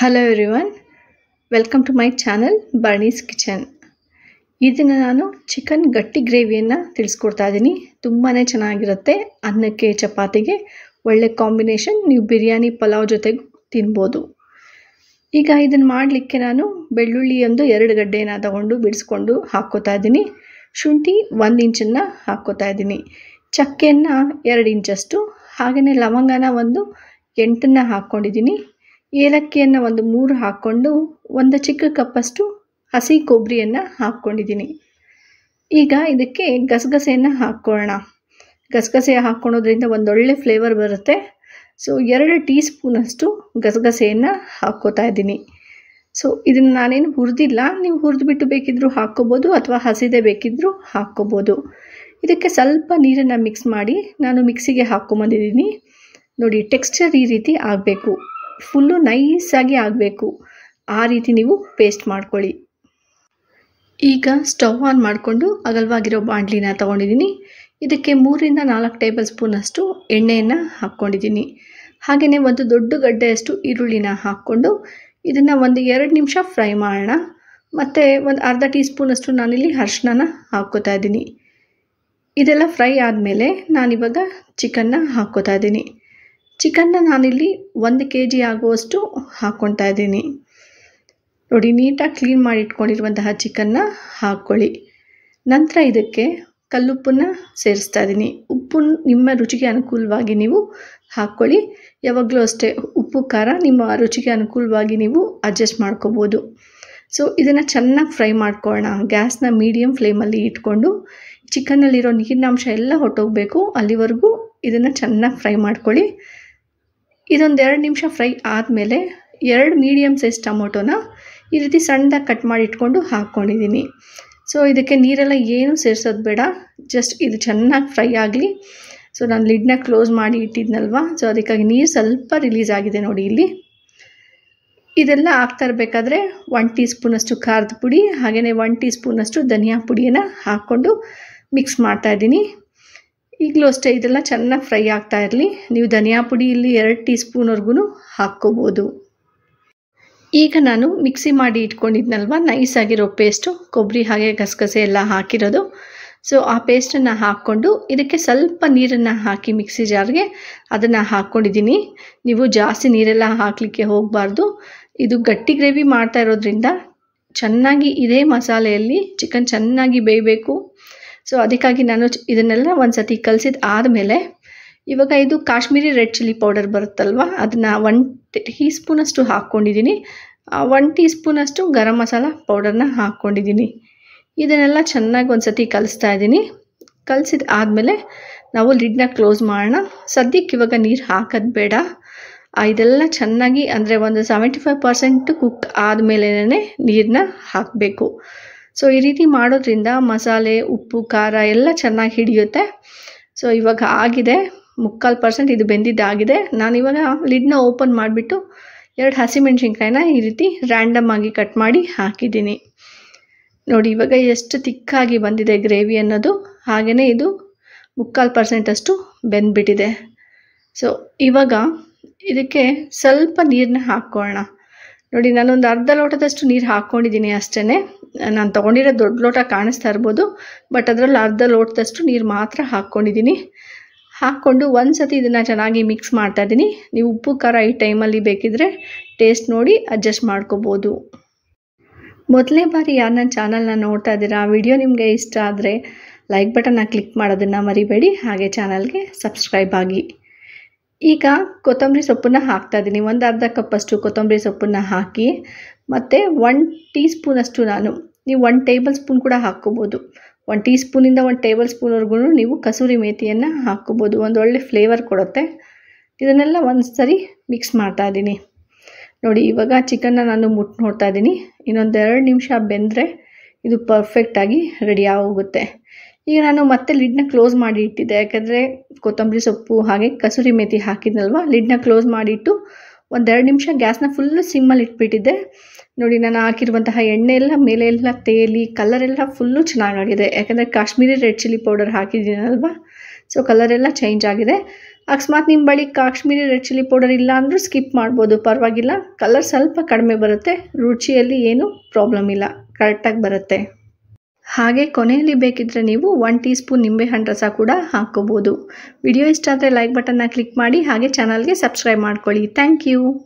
hello everyone welcome to my channel Bernie's kitchen ಇದನ್ನು ನಾನು chicken ಗಟ್ಟಿ ಗ್ರೇವಿಯನ್ನು ತಿಳಿಸ್ಕೊಡ್ತಾ ಇದ್ದೀನಿ ತುಂಬಾ ಚೆನ್ನಾಗಿರುತ್ತೆ ಅನ್ನಕ್ಕೆ ಚಪಾತಿಗೆ ಒಳ್ಳೆ ಕಾಂಬಿನೇಷನ್ ನೀವು ಬಿರಿಯಾನಿ ಪಲಾವ್ ಜೊತೆಗೂ ತಿನ್ಬೋದು ಈಗ ಇದನ್ನು ಮಾಡಲಿಕ್ಕೆ ನಾನು ಬೆಳ್ಳುಳ್ಳಿ ಒಂದು ಎರಡು ಗಡ್ಡೆನ ತಗೊಂಡು ಬಿಡಿಸ್ಕೊಂಡು ಹಾಕ್ಕೋತಾ ಇದ್ದೀನಿ ಶುಂಠಿ ಒಂದು ಇಂಚನ್ನು ಹಾಕ್ಕೋತಾ ಇದ್ದೀನಿ ಚಕ್ಕೆಯನ್ನು ಎರಡು ಇಂಚಷ್ಟು ಹಾಗೆಯೇ ಲವಂಗನ ಒಂದು ಎಂಟನ್ನು ಹಾಕ್ಕೊಂಡಿದ್ದೀನಿ ಏಲಕ್ಕಿಯನ್ನು ಒಂದು ಮೂರು ಹಾಕ್ಕೊಂಡು ಒಂದು ಚಿಕ್ಕ ಕಪ್ಪಷ್ಟು ಹಸಿ ಕೊಬ್ಬರಿಯನ್ನು ಹಾಕ್ಕೊಂಡಿದ್ದೀನಿ ಈಗ ಇದಕ್ಕೆ ಗಸಗಸೆಯನ್ನು ಹಾಕ್ಕೊಳ್ಳೋಣ ಗಸಗಸೆ ಹಾಕ್ಕೊಳೋದ್ರಿಂದ ಒಂದೊಳ್ಳೆ ಫ್ಲೇವರ್ ಬರುತ್ತೆ ಸೊ ಎರಡು ಟೀ ಸ್ಪೂನಷ್ಟು ಗಸಗಸೆಯನ್ನು ಹಾಕ್ಕೋತಾ ಇದ್ದೀನಿ ಸೊ ಇದನ್ನು ನಾನೇನು ಹುರಿದಿಲ್ಲ ನೀವು ಬಿಟ್ಟು ಬೇಕಿದ್ದರೂ ಹಾಕ್ಕೋಬೋದು ಅಥವಾ ಹಸಿದೆ ಬೇಕಿದ್ದರೂ ಹಾಕ್ಕೋಬೋದು ಇದಕ್ಕೆ ಸ್ವಲ್ಪ ನೀರನ್ನು ಮಿಕ್ಸ್ ಮಾಡಿ ನಾನು ಮಿಕ್ಸಿಗೆ ಹಾಕ್ಕೊಂಬಂದಿದ್ದೀನಿ ನೋಡಿ ಟೆಕ್ಸ್ಚರ್ ಈ ರೀತಿ ಆಗಬೇಕು ಫುಲ್ಲು ನೈಸಾಗಿ ಆಗಬೇಕು ಆ ರೀತಿ ನೀವು ಪೇಸ್ಟ್ ಮಾಡ್ಕೊಳ್ಳಿ ಈಗ ಸ್ಟವ್ ಆನ್ ಮಾಡಿಕೊಂಡು ಅಗಲವಾಗಿರೋ ಬಾಂಡ್ಲಿನ ತೊಗೊಂಡಿದ್ದೀನಿ ಇದಕ್ಕೆ ಮೂರಿಂದ ನಾಲ್ಕು ಟೇಬಲ್ ಸ್ಪೂನಷ್ಟು ಎಣ್ಣೆಯನ್ನು ಹಾಕ್ಕೊಂಡಿದ್ದೀನಿ ಹಾಗೆಯೇ ಒಂದು ದೊಡ್ಡ ಗಡ್ಡೆಯಷ್ಟು ಈರುಳ್ಳಿನ ಹಾಕ್ಕೊಂಡು ಇದನ್ನು ಒಂದು ಎರಡು ನಿಮಿಷ ಫ್ರೈ ಮಾಡೋಣ ಮತ್ತು ಒಂದು ಅರ್ಧ ಟೀ ಸ್ಪೂನಷ್ಟು ನಾನಿಲ್ಲಿ ಅರ್ಶಿನ ಹಾಕ್ಕೋತಾ ಇದ್ದೀನಿ ಇದೆಲ್ಲ ಫ್ರೈ ಆದಮೇಲೆ ನಾನಿವಾಗ ಚಿಕನ್ನ ಹಾಕ್ಕೋತಾ ಇದ್ದೀನಿ ಚಿಕನ್ನ ನಾನಿಲ್ಲಿ ಒಂದು ಕೆ ಜಿ ಆಗುವಷ್ಟು ಹಾಕ್ಕೊಳ್ತಾ ಇದ್ದೀನಿ ನೋಡಿ ನೀಟಾಗಿ ಕ್ಲೀನ್ ಮಾಡಿ ಇಟ್ಕೊಂಡಿರುವಂತಹ ಚಿಕನ್ನ ಹಾಕ್ಕೊಳ್ಳಿ ನಂತರ ಇದಕ್ಕೆ ಕಲ್ಲುಪ್ಪನ್ನು ಸೇರಿಸ್ತಾ ಇದ್ದೀನಿ ಉಪ್ಪು ನಿಮ್ಮ ರುಚಿಗೆ ಅನುಕೂಲವಾಗಿ ನೀವು ಹಾಕ್ಕೊಳ್ಳಿ ಯಾವಾಗಲೂ ಅಷ್ಟೇ ಉಪ್ಪು ಖಾರ ನಿಮ್ಮ ರುಚಿಗೆ ಅನುಕೂಲವಾಗಿ ನೀವು ಅಡ್ಜಸ್ಟ್ ಮಾಡ್ಕೋಬೋದು ಸೊ ಇದನ್ನು ಚೆನ್ನಾಗಿ ಫ್ರೈ ಮಾಡ್ಕೊಳ್ಳೋಣ ಗ್ಯಾಸ್ನ ಮೀಡಿಯಮ್ ಫ್ಲೇಮಲ್ಲಿ ಇಟ್ಕೊಂಡು ಚಿಕನ್ನಲ್ಲಿರೋ ನೀರಿನಾಂಶ ಎಲ್ಲ ಹೊಟ್ಟೋಗಬೇಕು ಅಲ್ಲಿವರೆಗೂ ಇದನ್ನು ಚೆನ್ನಾಗಿ ಫ್ರೈ ಮಾಡ್ಕೊಳ್ಳಿ ಇದೊಂದು ಎರಡು ನಿಮಿಷ ಫ್ರೈ ಆದಮೇಲೆ ಎರಡು ಮೀಡಿಯಮ್ ಸೈಜ್ ಟೊಮೊಟೊನ ಈ ರೀತಿ ಸಣ್ಣದಾಗಿ ಕಟ್ ಮಾಡಿ ಇಟ್ಕೊಂಡು ಹಾಕ್ಕೊಂಡಿದ್ದೀನಿ ಸೊ ಇದಕ್ಕೆ ನೀರೆಲ್ಲ ಏನು ಸೇರಿಸೋದು ಬೇಡ ಜಸ್ಟ್ ಇದು ಚೆನ್ನಾಗಿ ಫ್ರೈ ಆಗಲಿ ಸೊ ನಾನು ಲಿಡ್ನ ಕ್ಲೋಸ್ ಮಾಡಿ ಇಟ್ಟಿದ್ನಲ್ವ ಸೊ ಅದಕ್ಕಾಗಿ ನೀರು ಸ್ವಲ್ಪ ರಿಲೀಸ್ ಆಗಿದೆ ನೋಡಿ ಇಲ್ಲಿ ಇದೆಲ್ಲ ಹಾಕ್ತಾ ಇರಬೇಕಾದ್ರೆ ಒನ್ ಟೀ ಸ್ಪೂನಷ್ಟು ಖಾರದ ಪುಡಿ ಹಾಗೆಯೇ ಒನ್ ಟೀ ಸ್ಪೂನಷ್ಟು ಧನಿಯಾ ಪುಡಿಯನ್ನು ಹಾಕ್ಕೊಂಡು ಮಿಕ್ಸ್ ಮಾಡ್ತಾಯಿದ್ದೀನಿ ಈಗಲೂ ಅಷ್ಟೇ ಇದೆಲ್ಲ ಚೆನ್ನಾಗಿ ಫ್ರೈ ಆಗ್ತಾ ಇರಲಿ ನೀವು ಧನಿಯಾ ಪುಡಿ ಇಲ್ಲಿ ಎರಡು ಟೀ ಸ್ಪೂನ್ವರೆಗೂ ಹಾಕ್ಕೋಬೋದು ಈಗ ನಾನು ಮಿಕ್ಸಿ ಮಾಡಿ ಇಟ್ಕೊಂಡಿದ್ನಲ್ವ ಆಗಿರೋ ಪೇಸ್ಟು ಕೊಬ್ಬರಿ ಹಾಗೆ ಗಸಗಸೆ ಎಲ್ಲ ಹಾಕಿರೋದು ಸೊ ಆ ಪೇಸ್ಟನ್ನು ಹಾಕ್ಕೊಂಡು ಇದಕ್ಕೆ ಸ್ವಲ್ಪ ನೀರನ್ನು ಹಾಕಿ ಮಿಕ್ಸಿ ಜಾರ್ಗೆ ಅದನ್ನು ಹಾಕ್ಕೊಂಡಿದ್ದೀನಿ ನೀವು ಜಾಸ್ತಿ ನೀರೆಲ್ಲ ಹಾಕಲಿಕ್ಕೆ ಹೋಗಬಾರ್ದು ಇದು ಗಟ್ಟಿ ಗ್ರೇವಿ ಮಾಡ್ತಾ ಇರೋದ್ರಿಂದ ಚೆನ್ನಾಗಿ ಇದೇ ಮಸಾಲೆಯಲ್ಲಿ ಚಿಕನ್ ಚೆನ್ನಾಗಿ ಬೇಯಬೇಕು ಸೊ ಅದಕ್ಕಾಗಿ ನಾನು ಇದನ್ನೆಲ್ಲ ಒಂದು ಸತಿ ಆದಮೇಲೆ ಇವಾಗ ಇದು ಕಾಶ್ಮೀರಿ ರೆಡ್ ಚಿಲ್ಲಿ ಪೌಡರ್ ಬರುತ್ತಲ್ವ ಅದನ್ನು ಒನ್ ಟೀ ಸ್ಪೂನಷ್ಟು ಹಾಕ್ಕೊಂಡಿದ್ದೀನಿ ಒನ್ ಟೀ ಸ್ಪೂನಷ್ಟು ಗರಂ ಮಸಾಲ ಪೌಡರ್ನ ಹಾಕ್ಕೊಂಡಿದ್ದೀನಿ ಇದನ್ನೆಲ್ಲ ಚೆನ್ನಾಗಿ ಒಂದು ಸತಿ ಕಲಿಸ್ತಾ ಇದ್ದೀನಿ ಕಲಿಸಿದ ಆದಮೇಲೆ ನಾವು ಲಿಡ್ನ ಕ್ಲೋಸ್ ಮಾಡೋಣ ಸದ್ಯಕ್ಕೆ ಇವಾಗ ನೀರು ಹಾಕೋದು ಬೇಡ ಇದೆಲ್ಲ ಚೆನ್ನಾಗಿ ಅಂದರೆ ಒಂದು ಸೆವೆಂಟಿ ಫೈವ್ ಪರ್ಸೆಂಟ್ ಕುಕ್ ಆದಮೇಲೆ ನೀರನ್ನ ಹಾಕಬೇಕು ಸೊ ಈ ರೀತಿ ಮಾಡೋದ್ರಿಂದ ಮಸಾಲೆ ಉಪ್ಪು ಖಾರ ಎಲ್ಲ ಚೆನ್ನಾಗಿ ಹಿಡಿಯುತ್ತೆ ಸೊ ಇವಾಗ ಆಗಿದೆ ಮುಕ್ಕಾಲು ಪರ್ಸೆಂಟ್ ಇದು ಬೆಂದಿದ್ದಾಗಿದೆ ನಾನಿವಾಗ ಲಿಡ್ನ ಓಪನ್ ಮಾಡಿಬಿಟ್ಟು ಎರಡು ಹಸಿಮೆಣ್ಸಿನ್ಕಾಯಿನ ಈ ರೀತಿ ರ್ಯಾಂಡಮ್ ಆಗಿ ಕಟ್ ಮಾಡಿ ಹಾಕಿದ್ದೀನಿ ನೋಡಿ ಇವಾಗ ಎಷ್ಟು ತಿಕ್ಕಾಗಿ ಬಂದಿದೆ ಗ್ರೇವಿ ಅನ್ನೋದು ಹಾಗೆಯೇ ಇದು ಮುಕ್ಕಾಲು ಪರ್ಸೆಂಟಷ್ಟು ಬೆಂದ್ಬಿಟ್ಟಿದೆ ಸೊ ಇವಾಗ ಇದಕ್ಕೆ ಸ್ವಲ್ಪ ನೀರನ್ನ ಹಾಕ್ಕೊಳ್ಳೋಣ ನೋಡಿ ನಾನೊಂದು ಅರ್ಧ ಲೋಟದಷ್ಟು ನೀರು ಹಾಕ್ಕೊಂಡಿದ್ದೀನಿ ಅಷ್ಟೇ ನಾನು ತೊಗೊಂಡಿರೋ ದೊಡ್ಡ ಲೋಟ ಕಾಣಿಸ್ತಾ ಇರ್ಬೋದು ಬಟ್ ಅದರಲ್ಲಿ ಅರ್ಧ ಲೋಟದಷ್ಟು ನೀರು ಮಾತ್ರ ಹಾಕ್ಕೊಂಡಿದ್ದೀನಿ ಹಾಕ್ಕೊಂಡು ಒಂದು ಸತಿ ಇದನ್ನು ಚೆನ್ನಾಗಿ ಮಿಕ್ಸ್ ಮಾಡ್ತಾಯಿದ್ದೀನಿ ನೀವು ಉಪ್ಪು ಖಾರ ಈ ಟೈಮಲ್ಲಿ ಬೇಕಿದ್ರೆ ಟೇಸ್ಟ್ ನೋಡಿ ಅಡ್ಜಸ್ಟ್ ಮಾಡ್ಕೋಬೋದು ಮೊದಲನೇ ಬಾರಿ ಯಾರು ನನ್ನ ಚಾನಲ್ನ ನೋಡ್ತಾ ಇದ್ದೀರಾ ವಿಡಿಯೋ ನಿಮಗೆ ಇಷ್ಟ ಆದರೆ ಲೈಕ್ ಬಟನ್ನ ಕ್ಲಿಕ್ ಮಾಡೋದನ್ನು ಮರಿಬೇಡಿ ಹಾಗೆ ಚಾನಲ್ಗೆ ಸಬ್ಸ್ಕ್ರೈಬ್ ಆಗಿ ಈಗ ಕೊತ್ತಂಬರಿ ಸೊಪ್ಪನ್ನ ಹಾಕ್ತಾ ಇದ್ದೀನಿ ಒಂದು ಅರ್ಧ ಕಪ್ಪಷ್ಟು ಕೊತ್ತಂಬರಿ ಸೊಪ್ಪನ್ನ ಹಾಕಿ ಮತ್ತು ಒನ್ ಟೀ ಸ್ಪೂನಷ್ಟು ನಾನು ನೀವು ಒನ್ ಟೇಬಲ್ ಸ್ಪೂನ್ ಕೂಡ ಹಾಕ್ಕೋಬೋದು ಒನ್ ಟೀ ಸ್ಪೂನಿಂದ ಒಂದು ಟೇಬಲ್ ಸ್ಪೂನ್ವರೆಗೂ ನೀವು ಕಸೂರಿ ಮೇಥಿಯನ್ನು ಹಾಕ್ಕೋಬೋದು ಒಂದೊಳ್ಳೆ ಫ್ಲೇವರ್ ಕೊಡುತ್ತೆ ಇದನ್ನೆಲ್ಲ ಒಂದು ಸರಿ ಮಿಕ್ಸ್ ಇದ್ದೀನಿ ನೋಡಿ ಇವಾಗ ಚಿಕನ್ನ ನಾನು ಮುಟ್ಟು ನೋಡ್ತಾ ಇದ್ದೀನಿ ಇನ್ನೊಂದೆರಡು ನಿಮಿಷ ಬೆಂದರೆ ಇದು ಪರ್ಫೆಕ್ಟಾಗಿ ರೆಡಿ ಆಗೋಗುತ್ತೆ ಈಗ ನಾನು ಮತ್ತೆ ಲಿಡ್ನ ಕ್ಲೋಸ್ ಮಾಡಿ ಇಟ್ಟಿದ್ದೆ ಯಾಕಂದರೆ ಕೊತ್ತಂಬರಿ ಸೊಪ್ಪು ಹಾಗೆ ಕಸೂರಿ ಮೆತಿ ಹಾಕಿದ್ನಲ್ವ ಲಿಡ್ನ ಕ್ಲೋಸ್ ಮಾಡಿಟ್ಟು ಒಂದೆರಡು ನಿಮಿಷ ಗ್ಯಾಸ್ನ ಫುಲ್ಲು ಸಿಮ್ಮಲ್ಲಿ ಇಟ್ಬಿಟ್ಟಿದ್ದೆ ನೋಡಿ ನಾನು ಹಾಕಿರುವಂತಹ ಎಣ್ಣೆ ಎಲ್ಲ ಮೇಲೆ ಎಲ್ಲ ತೇಲಿ ಕಲರೆಲ್ಲ ಫುಲ್ಲು ಚೆನ್ನಾಗಾಗಿದೆ ಯಾಕಂದರೆ ಕಾಶ್ಮೀರಿ ರೆಡ್ ಚಿಲ್ಲಿ ಪೌಡರ್ ಹಾಕಿದ್ದೀನಲ್ವ ಸೊ ಕಲರೆಲ್ಲ ಚೇಂಜ್ ಆಗಿದೆ ಅಕಸ್ಮಾತ್ ನಿಮ್ಮ ಬಳಿ ಕಾಶ್ಮೀರಿ ರೆಡ್ ಚಿಲ್ಲಿ ಪೌಡರ್ ಇಲ್ಲ ಅಂದರೂ ಸ್ಕಿಪ್ ಮಾಡ್ಬೋದು ಪರವಾಗಿಲ್ಲ ಕಲರ್ ಸ್ವಲ್ಪ ಕಡಿಮೆ ಬರುತ್ತೆ ರುಚಿಯಲ್ಲಿ ಏನೂ ಪ್ರಾಬ್ಲಮ್ ಇಲ್ಲ ಕರೆಕ್ಟಾಗಿ ಬರುತ್ತೆ ಹಾಗೆ ಕೊನೆಯಲ್ಲಿ ಬೇಕಿದ್ದರೆ ನೀವು ಒನ್ ಟೀ ಸ್ಪೂನ್ ನಿಂಬೆಹಣ್ಣು ರಸ ಕೂಡ ಹಾಕ್ಕೋಬೋದು ವಿಡಿಯೋ ಇಷ್ಟ ಆದರೆ ಲೈಕ್ ಬಟನ್ನ ಕ್ಲಿಕ್ ಮಾಡಿ ಹಾಗೆ ಚಾನಲ್ಗೆ ಸಬ್ಸ್ಕ್ರೈಬ್ ಮಾಡ್ಕೊಳ್ಳಿ ಥ್ಯಾಂಕ್ ಯು